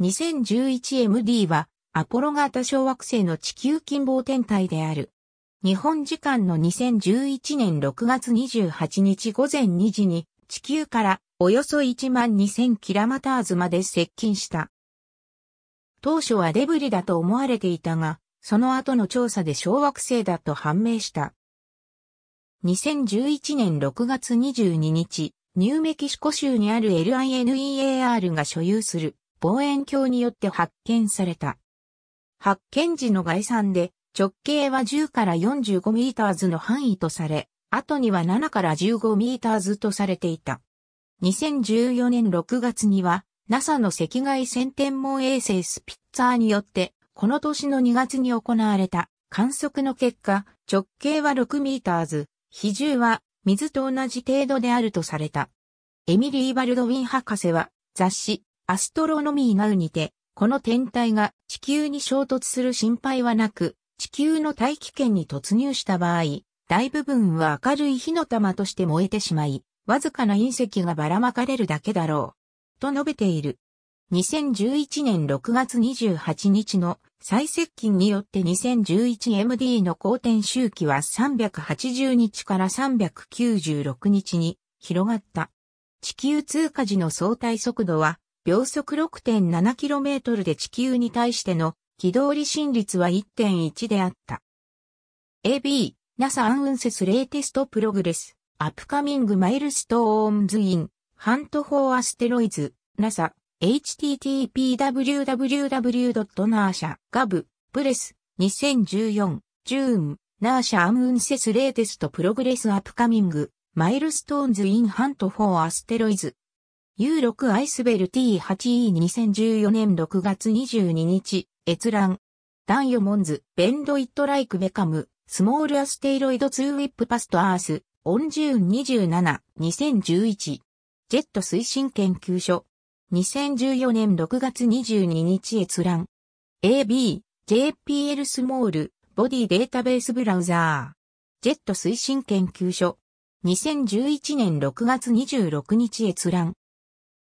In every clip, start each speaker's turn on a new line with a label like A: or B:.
A: 2011MD は、アポロ型小惑星の地球近傍天体である。日本時間の2011年6月28日午前2時に、地球からおよそ1万 2000km まで接近した。当初はデブリだと思われていたが、その後の調査で小惑星だと判明した。2011年6月22日、ニューメキシコ州にある LINEAR が所有する望遠鏡によって発見された。発見時の概算で直径は10から45ミーターズの範囲とされ、後には7から15ミーターズとされていた。2014年6月には NASA の赤外線天文衛星スピッツァーによって、この年の2月に行われた観測の結果、直径は6ミーターズ、比重は水と同じ程度であるとされた。エミリー・バルドウィン博士は雑誌アストロノミーがうにて、この天体が地球に衝突する心配はなく、地球の大気圏に突入した場合、大部分は明るい火の玉として燃えてしまい、わずかな隕石がばらまかれるだけだろう。と述べている。2011年6月28日の最接近によって 2011MD の公転周期は380日から396日に広がった。地球通過時の相対速度は秒速 6.7km で地球に対しての軌道離心率は1.1であった。AB、NASA アンウンセスレーテストプログレス、アップカミングマイルストーンズイン、ハントフォーアステロイズ、NASA、h t t p w w w n a s h a g o v プレス、2014、ジューン、n a s a アンウンセスレーテストプログレスアップカミング、マイルストーンズインハントフォーアステロイズ、U6 アイスベル T8E2014 年6月22日、閲覧。ダンヨモンズ、ベンドイットライクベカム、スモールアステイロイドツーウィップパストアース、オンジューン27、2011。ジェット推進研究所。2014年6月22日閲覧。AB、JPL スモール、ボディデータベースブラウザー。ジェット推進研究所。2011年6月26日閲覧。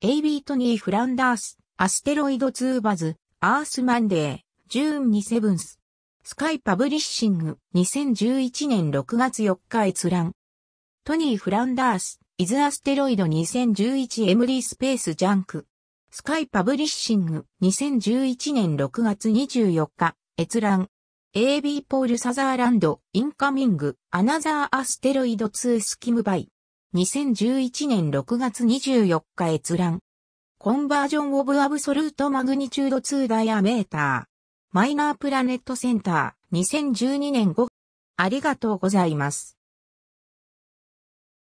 A: エイビートニー・フランダース、アステロイド2バズ、アースマンデー、ジューン2セブンス。スカイパブリッシング、2011年6月4日閲覧。トニー・フランダース、イズ・アステロイド2 0 1 1ムリースペース・ジャンク。スカイパブリッシング、2011年6月24日、閲覧。AB ポール・サザーランド、インカミング、アナザー・アステロイド2スキムバイ。2011年6月24日閲覧。コンバージョンオブアブソルートマグニチュードツー・ダイアメーター。マイナープラネットセンター2012年5。ありがとうございます。